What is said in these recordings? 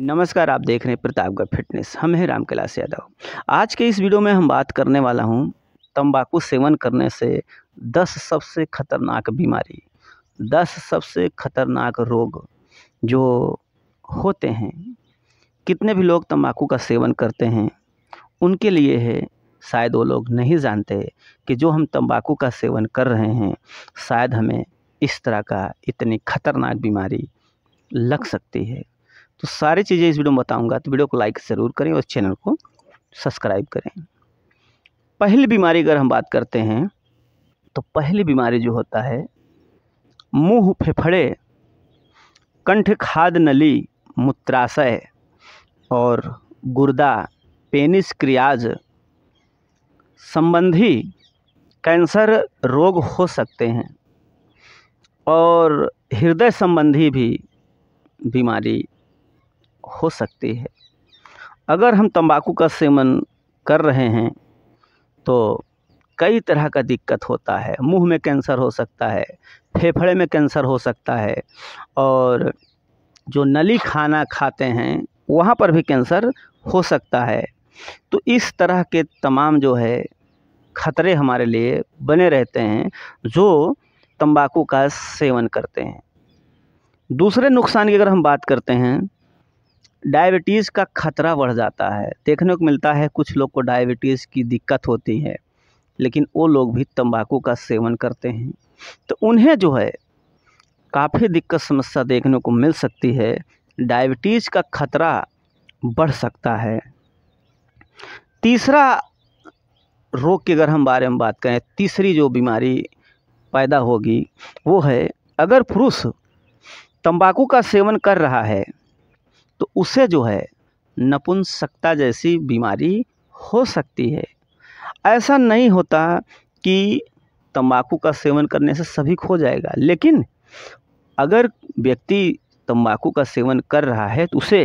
नमस्कार आप देख रहे हैं प्रतापगढ़ फिटनेस हम हैं राम कैलाश यादव आज के इस वीडियो में हम बात करने वाला हूं तंबाकू सेवन करने से 10 सबसे खतरनाक बीमारी 10 सबसे खतरनाक रोग जो होते हैं कितने भी लोग तंबाकू का सेवन करते हैं उनके लिए है शायद वो लोग नहीं जानते कि जो हम तंबाकू का सेवन कर रहे हैं शायद हमें इस तरह का इतनी खतरनाक बीमारी लग सकती है तो सारी चीज़ें इस वीडियो में बताऊँगा तो वीडियो को लाइक ज़रूर करें और चैनल को सब्सक्राइब करें पहली बीमारी अगर हम बात करते हैं तो पहली बीमारी जो होता है मुंह फेफड़े कंठ खाद नली मूत्राशय और गुर्दा पेनिस क्रियाज संबंधी कैंसर रोग हो सकते हैं और हृदय संबंधी भी बीमारी हो सकती है अगर हम तंबाकू का सेवन कर रहे हैं तो कई तरह का दिक्कत होता है मुंह में कैंसर हो सकता है फेफड़े में कैंसर हो सकता है और जो नली खाना खाते हैं वहाँ पर भी कैंसर हो सकता है तो इस तरह के तमाम जो है खतरे हमारे लिए बने रहते हैं जो तंबाकू का सेवन करते हैं दूसरे नुकसान की अगर हम बात करते हैं डायबिटीज़ का खतरा बढ़ जाता है देखने को मिलता है कुछ लोग को डायबिटीज़ की दिक्कत होती है लेकिन वो लोग भी तंबाकू का सेवन करते हैं तो उन्हें जो है काफ़ी दिक्कत समस्या देखने को मिल सकती है डायबिटीज़ का खतरा बढ़ सकता है तीसरा रोग की अगर हम बारे में बात करें तीसरी जो बीमारी पैदा होगी वो है अगर पुरुष तंबाकू का सेवन कर रहा है तो उसे जो है नपुंसकता जैसी बीमारी हो सकती है ऐसा नहीं होता कि तंबाकू का सेवन करने से सभी खो जाएगा लेकिन अगर व्यक्ति तंबाकू का सेवन कर रहा है तो उसे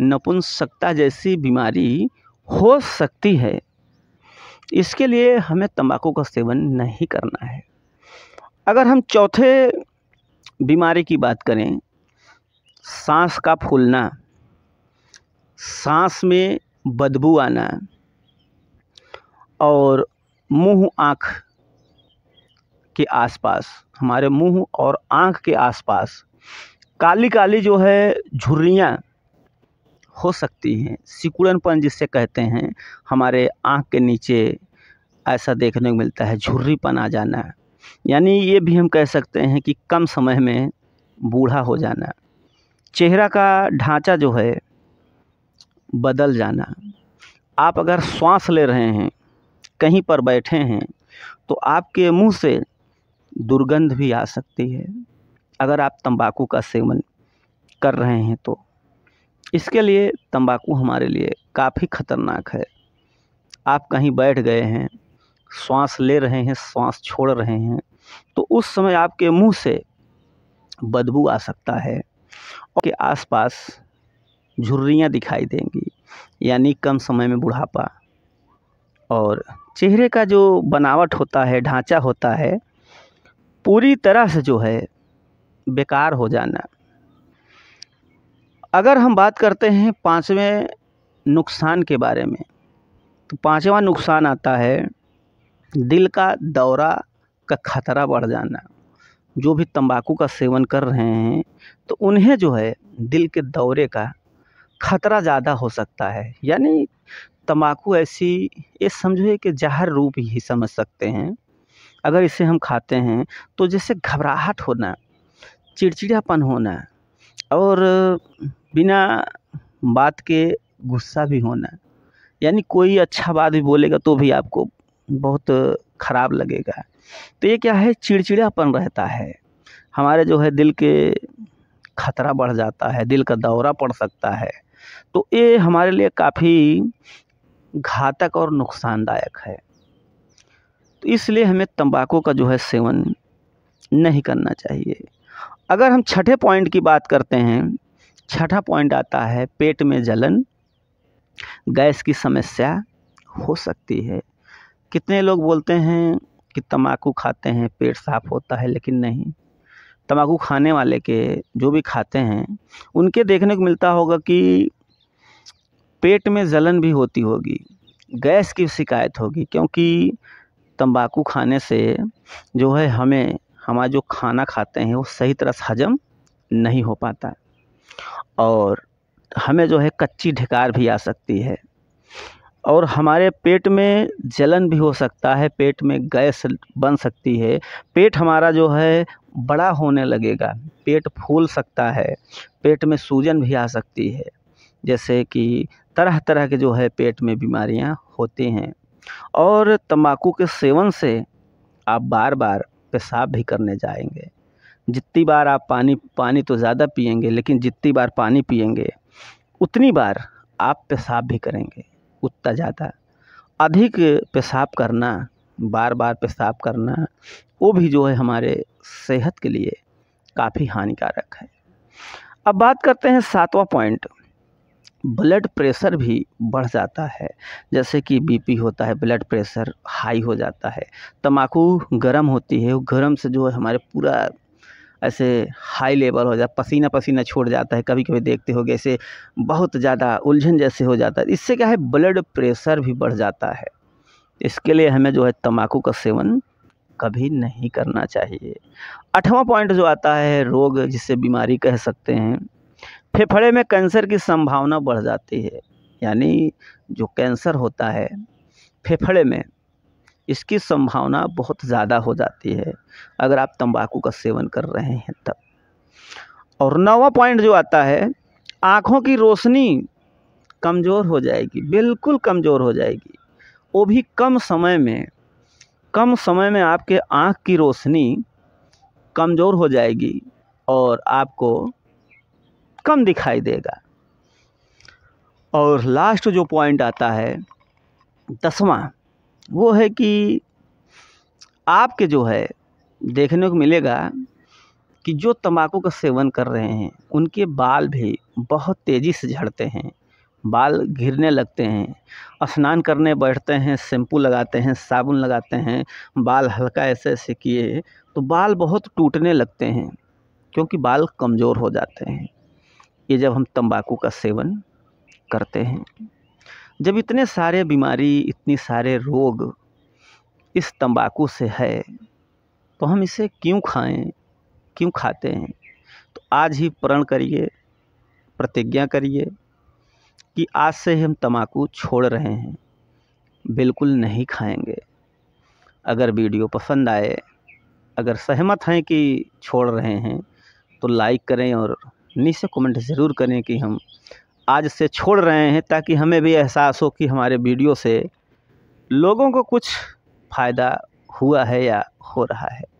नपुंसकता जैसी बीमारी हो सकती है इसके लिए हमें तंबाकू का सेवन नहीं करना है अगर हम चौथे बीमारी की बात करें सांस का फूलना सांस में बदबू आना और मुंह आँख के आसपास हमारे मुंह और आँख के आसपास काली काली जो है झुर्रियाँ हो सकती हैं सिकुड़नपन जिसे कहते हैं हमारे आँख के नीचे ऐसा देखने को मिलता है झुर्रीपन आ जाना यानी ये भी हम कह सकते हैं कि कम समय में बूढ़ा हो जाना चेहरा का ढांचा जो है बदल जाना आप अगर सांस ले रहे हैं कहीं पर बैठे हैं तो आपके मुंह से दुर्गंध भी आ सकती है अगर आप तंबाकू का सेवन कर रहे हैं तो इसके लिए तंबाकू हमारे लिए काफ़ी ख़तरनाक है आप कहीं बैठ गए हैं श्वास ले रहे हैं श्वास छोड़ रहे हैं तो उस समय आपके मुंह से बदबू आ सकता है के आसपास झुर्रियाँ दिखाई देंगी यानी कम समय में बुढ़ापा और चेहरे का जो बनावट होता है ढांचा होता है पूरी तरह से जो है बेकार हो जाना अगर हम बात करते हैं पाँचवें नुकसान के बारे में तो पाँचवा नुकसान आता है दिल का दौरा का खतरा बढ़ जाना जो भी तंबाकू का सेवन कर रहे हैं तो उन्हें जो है दिल के दौरे का ख़तरा ज़्यादा हो सकता है यानी तंबाकू ऐसी ये समझो कि जहर रूप ही समझ सकते हैं अगर इसे हम खाते हैं तो जैसे घबराहट होना चिड़चिड़ापन होना और बिना बात के गुस्सा भी होना यानी कोई अच्छा बात भी बोलेगा तो भी आपको बहुत ख़राब लगेगा तो ये क्या है चिड़चिड़ापन रहता है हमारे जो है दिल के खतरा बढ़ जाता है दिल का दौरा पड़ सकता है तो ये हमारे लिए काफ़ी घातक और नुकसानदायक है तो इसलिए हमें तंबाकू का जो है सेवन नहीं करना चाहिए अगर हम छठे पॉइंट की बात करते हैं छठा पॉइंट आता है पेट में जलन गैस की समस्या हो सकती है कितने लोग बोलते हैं कि तम्बाकू खाते हैं पेट साफ़ होता है लेकिन नहीं तम्बाकू खाने वाले के जो भी खाते हैं उनके देखने को मिलता होगा कि पेट में जलन भी होती होगी गैस की शिकायत होगी क्योंकि तम्बाकू खाने से जो है हमें हमारा जो खाना खाते हैं वो सही तरह से हजम नहीं हो पाता और हमें जो है कच्ची ढिकार भी आ सकती है और हमारे पेट में जलन भी हो सकता है पेट में गैस बन सकती है पेट हमारा जो है बड़ा होने लगेगा पेट फूल सकता है पेट में सूजन भी आ सकती है जैसे कि तरह तरह के जो है पेट में बीमारियां होती हैं और तंबाकू के सेवन से आप बार बार पेशाब भी करने जाएंगे जितनी बार आप पानी पानी तो ज़्यादा पियेंगे लेकिन जितनी बार पानी पियेंगे उतनी बार आप पेशाब भी करेंगे उतना ज़्यादा अधिक पेशाब करना बार बार पेशाब करना वो भी जो है हमारे सेहत के लिए काफ़ी हानिकारक है अब बात करते हैं सातवां पॉइंट ब्लड प्रेशर भी बढ़ जाता है जैसे कि बीपी होता है ब्लड प्रेशर हाई हो जाता है तम्बाकू गर्म होती है गर्म से जो है हमारे पूरा ऐसे हाई लेवल हो जाए पसीना पसीना छोड़ जाता है कभी कभी देखते हो ऐसे बहुत ज़्यादा उलझन जैसे हो जाता है इससे क्या है ब्लड प्रेशर भी बढ़ जाता है इसके लिए हमें जो है तम्बाकू का सेवन कभी नहीं करना चाहिए आठवां पॉइंट जो आता है रोग जिसे बीमारी कह सकते हैं फेफड़े में कैंसर की संभावना बढ़ जाती है यानी जो कैंसर होता है फेफड़े में इसकी संभावना बहुत ज़्यादा हो जाती है अगर आप तंबाकू का सेवन कर रहे हैं तब और नवा पॉइंट जो आता है आँखों की रोशनी कमज़ोर हो जाएगी बिल्कुल कमज़ोर हो जाएगी वो भी कम समय में कम समय में आपके आँख की रोशनी कमज़ोर हो जाएगी और आपको कम दिखाई देगा और लास्ट जो पॉइंट आता है दसवां वो है कि आपके जो है देखने को मिलेगा कि जो तम्बाकू का सेवन कर रहे हैं उनके बाल भी बहुत तेज़ी से झड़ते हैं बाल घिरने लगते हैं स्नान करने बैठते हैं शैम्पू लगाते हैं साबुन लगाते हैं बाल हल्का ऐसे ऐसे किए तो बाल बहुत टूटने लगते हैं क्योंकि बाल कमज़ोर हो जाते हैं ये जब हम तंबाकू का सेवन करते हैं जब इतने सारे बीमारी इतने सारे रोग इस तंबाकू से है तो हम इसे क्यों खाएं क्यों खाते हैं तो आज ही प्रण करिए प्रतिज्ञा करिए कि आज से हम तम्बाकू छोड़ रहे हैं बिल्कुल नहीं खाएंगे अगर वीडियो पसंद आए अगर सहमत हैं कि छोड़ रहे हैं तो लाइक करें और नीचे कमेंट ज़रूर करें कि हम आज से छोड़ रहे हैं ताकि हमें भी एहसास हो कि हमारे वीडियो से लोगों को कुछ फ़ायदा हुआ है या हो रहा है